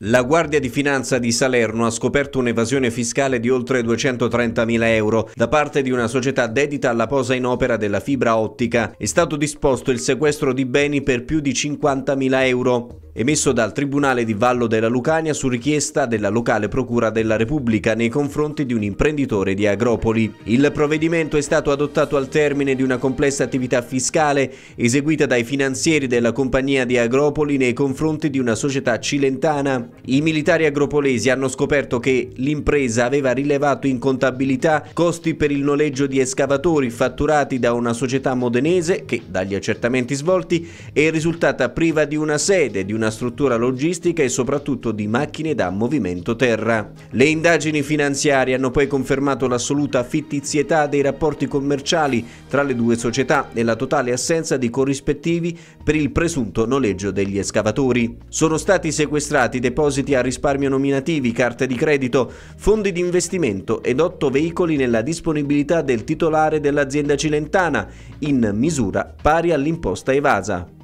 La Guardia di Finanza di Salerno ha scoperto un'evasione fiscale di oltre 230.000 euro da parte di una società dedita alla posa in opera della fibra ottica. È stato disposto il sequestro di beni per più di 50.000 euro emesso dal Tribunale di Vallo della Lucania su richiesta della locale Procura della Repubblica nei confronti di un imprenditore di Agropoli. Il provvedimento è stato adottato al termine di una complessa attività fiscale eseguita dai finanzieri della compagnia di Agropoli nei confronti di una società cilentana. I militari agropolesi hanno scoperto che l'impresa aveva rilevato in contabilità costi per il noleggio di escavatori fatturati da una società modenese che, dagli accertamenti svolti, è risultata priva di una sede, di una una struttura logistica e soprattutto di macchine da movimento terra. Le indagini finanziarie hanno poi confermato l'assoluta fittizietà dei rapporti commerciali tra le due società e la totale assenza di corrispettivi per il presunto noleggio degli escavatori. Sono stati sequestrati depositi a risparmio nominativi, carte di credito, fondi di investimento ed otto veicoli nella disponibilità del titolare dell'azienda cilentana in misura pari all'imposta evasa.